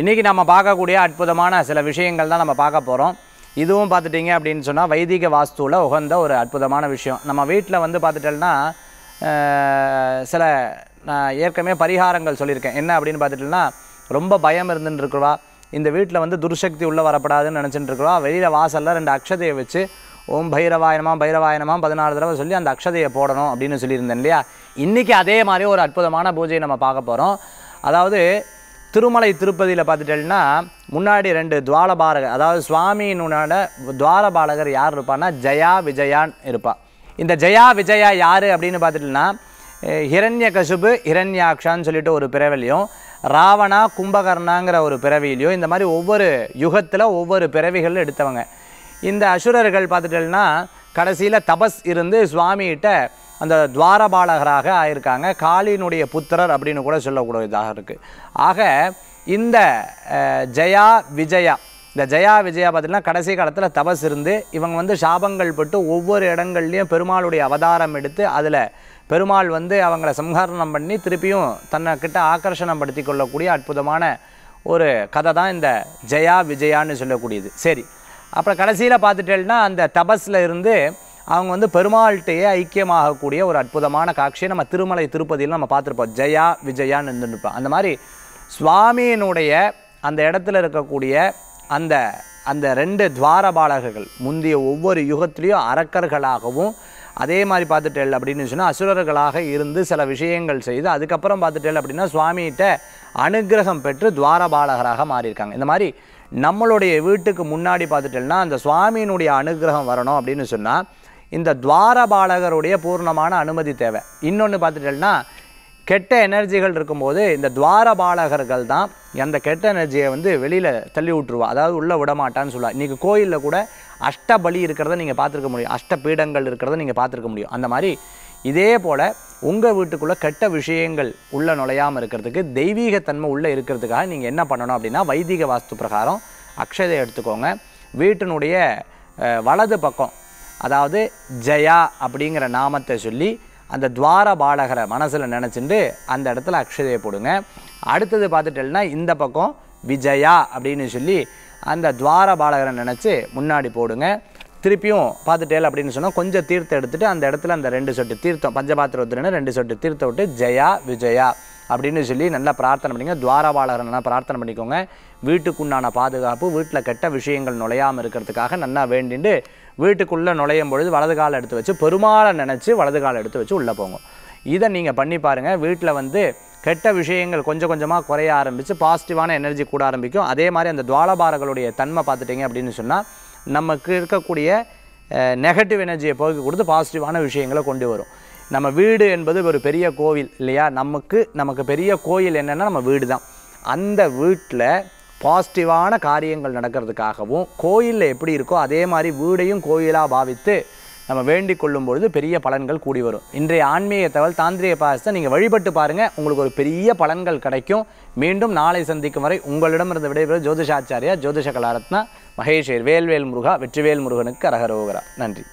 இன்றைக்கி நம்ம பார்க்கக்கூடிய அற்புதமான சில விஷயங்கள் தான் நம்ம பார்க்க போகிறோம் இதுவும் பார்த்துட்டிங்க அப்படின்னு சொன்னால் வைதிக வாஸ்துவில் உகந்த ஒரு அற்புதமான விஷயம் நம்ம வீட்டில் வந்து பார்த்துட்டோம்னா சில நான் ஏற்கனவே பரிகாரங்கள் சொல்லியிருக்கேன் என்ன அப்படின்னு பார்த்துட்டோம்னா ரொம்ப பயம் இருந்துன்னு இருக்கிறவா இந்த வீட்டில் வந்து துர்சக்தி உள்ளே வரப்படாதுன்னு நினச்சிட்டு இருக்கிறவா வெளியில் வாசலில் ரெண்டு அக்ஷதையை வச்சு ஓம் பைரவாயனமா பைரவாயணமாக பதினாறு தடவை சொல்லி அந்த அக்ஷதையை போடணும் அப்படின்னு சொல்லியிருந்தேன் இல்லையா இன்றைக்கி அதே மாதிரி ஒரு அற்புதமான பூஜையை நம்ம பார்க்க போகிறோம் அதாவது திருமலை திருப்பதியில் பார்த்துட்டேன்னா முன்னாடி ரெண்டு துவாலபாலகர் அதாவது சுவாமியினுட துவாலபாலகர் யார் இருப்பான்னா ஜயா விஜயான் இருப்பாள் இந்த ஜயா விஜயா யார் அப்படின்னு பார்த்துட்டோம்னா ஹிரண்ய கசுபு ஹிரண்யாக்ஷான்னு சொல்லிட்டு ஒரு பிறவிலையும் ராவணா கும்பகர்ணாங்கிற ஒரு பிறவியிலையும் இந்த மாதிரி ஒவ்வொரு யுகத்தில் ஒவ்வொரு பிறவிகள் எடுத்தவங்க இந்த அசுரர்கள் பார்த்துட்டோம்னா கடைசியில் தபஸ் இருந்து சுவாமிகிட்ட அந்த துவாரபாலகராக ஆயிருக்காங்க காளியினுடைய புத்திரர் அப்படின்னு கூட சொல்லக்கூடியதாக இருக்குது ஆக இந்த ஜெயா விஜயா இந்த ஜெயா விஜயா பார்த்திங்கன்னா கடைசி காலத்தில் தபஸ் இருந்து இவங்க வந்து சாபங்கள் பட்டு ஒவ்வொரு இடங்கள்லையும் பெருமாளுடைய அவதாரம் எடுத்து அதில் பெருமாள் வந்து அவங்கள சம்ஹாரணம் பண்ணி திருப்பியும் தன்னை கிட்ட ஆக்கர்ஷணம் படுத்தி கொள்ளக்கூடிய அற்புதமான ஒரு கதை தான் இந்த ஜெயா விஜயான்னு சொல்லக்கூடியது சரி அப்புறம் கடைசியில் பார்த்துட்டேன்னா அந்த தபஸில் இருந்து அவங்க வந்து பெருமாள்கிட்டயே ஐக்கியமாகக்கூடிய ஒரு அற்புதமான காட்சியை நம்ம திருமலை திருப்பதியில் நம்ம பார்த்துருப்போம் ஜெயா விஜயான்னு இருந்துருப்போம் அந்த மாதிரி சுவாமியினுடைய அந்த இடத்துல இருக்கக்கூடிய அந்த அந்த ரெண்டு துவாரபாலகர்கள் முந்தைய ஒவ்வொரு யுகத்திலையும் அரக்கர்களாகவும் அதே மாதிரி பார்த்துட்டேல் அப்படின்னு சொன்னால் அசுரர்களாக இருந்து சில விஷயங்கள் செய்து அதுக்கப்புறம் பார்த்துட்டேல் அப்படின்னா சுவாமிகிட்ட அனுகிரகம் பெற்று துவாரபாலகராக மாறியிருக்காங்க இந்த மாதிரி நம்மளுடைய வீட்டுக்கு முன்னாடி பார்த்துட்டேன்னா அந்த சுவாமியினுடைய அனுகிரகம் வரணும் அப்படின்னு சொன்னால் இந்த துவாரபாலகருடைய பூர்ணமான அனுமதி தேவை இன்னொன்று பார்த்துட்டேன்னா கெட்ட எனர்ஜிகள் இருக்கும்போது இந்த துவாரபாலகர்கள் தான் அந்த கெட்ட எனர்ஜியை வந்து வெளியில் தள்ளி விட்டுருவா அதாவது உள்ளே விடமாட்டான்னு சொல்லுவா இன்றைக்கி கோயிலில் கூட அஷ்டபலி இருக்கிறத நீங்கள் பார்த்துருக்க முடியும் அஷ்டபீடங்கள் இருக்கிறத நீங்கள் பார்த்துருக்க முடியும் அந்த மாதிரி இதே போல் உங்கள் வீட்டுக்குள்ளே கெட்ட விஷயங்கள் உள்ளே நுழையாமல் இருக்கிறதுக்கு தெய்வீகத்தன்மை உள்ளே இருக்கிறதுக்காக நீங்கள் என்ன பண்ணணும் அப்படின்னா வைதிக வாஸ்து பிரகாரம் அக்ஷதை எடுத்துக்கோங்க வீட்டினுடைய வலது பக்கம் அதாவது ஜெயா அப்படிங்கிற நாமத்தை சொல்லி அந்த துவார பாலகரை மனசில் நினச்சிட்டு அந்த இடத்துல அக்ஷதையை போடுங்க அடுத்தது பார்த்துட்டேன்னா இந்த பக்கம் விஜயா அப்படின்னு சொல்லி அந்த துவார பாலகரை நினச்சி முன்னாடி போடுங்க திருப்பியும் பார்த்துட்டேல் அப்படின்னு சொன்னால் கொஞ்சம் தீர்த்தம் எடுத்துகிட்டு அந்த இடத்துல அந்த ரெண்டு சொட்டு தீர்த்தம் பஞ்சபாத்திர ரெண்டு சொட்டு தீர்த்தம் விட்டு ஜெயா விஜயா அப்படின்னு சொல்லி நல்லா பிரார்த்தனை பண்ணிங்க துவாரபாலகர் நல்லா பிரார்த்தனை பண்ணிக்கோங்க வீட்டுக்குண்டான பாதுகாப்பு வீட்டில் கெட்ட விஷயங்கள் நுழையாமல் இருக்கிறதுக்காக நல்லா வேண்டிட்டு வீட்டுக்குள்ளே நுழையும் பொழுது வலது காலை எடுத்து வச்சு பெருமாளை நினச்சி வலது காலை எடுத்து வச்சு உள்ளே போங்க இதை நீங்கள் பண்ணி பாருங்கள் வீட்டில் வந்து கெட்ட விஷயங்கள் கொஞ்சம் கொஞ்சமாக குறைய ஆரம்பித்து பாசிட்டிவான எனர்ஜி கூட ஆரம்பிக்கும் அதே மாதிரி அந்த துவாலபாரர்களுடைய தன்மை பார்த்துட்டிங்க அப்படின்னு சொன்னால் நமக்கு இருக்கக்கூடிய நெகட்டிவ் எனர்ஜியை போக்கி கொடுத்து பாசிட்டிவான விஷயங்களை கொண்டு வரும் நம்ம வீடு என்பது ஒரு பெரிய கோவில் இல்லையா நமக்கு நமக்கு பெரிய கோயில் என்னென்னா நம்ம வீடு தான் அந்த வீட்டில் பாசிட்டிவான காரியங்கள் நடக்கிறதுக்காகவும் கோயிலில் எப்படி இருக்கோ அதே மாதிரி வீடையும் கோயிலாக பாவித்து நம்ம வேண்டிக் கொள்ளும் பொழுது பெரிய பலன்கள் கூடி வரும் இன்றைய ஆன்மீக தகவல் தாந்திரிய பாசத்தை நீங்கள் வழிபட்டு பாருங்கள் உங்களுக்கு ஒரு பெரிய பலன்கள் கிடைக்கும் மீண்டும் நாளை சந்திக்கும் வரை உங்களிடமிருந்து விடைபெறும் ஜோதிஷாச்சாரியா ஜோதிஷ கலாரத்னா மகேஷ் வேல்வேல் முருகா வெற்றிவேல் முருகனுக்கு அரகரோகரா நன்றி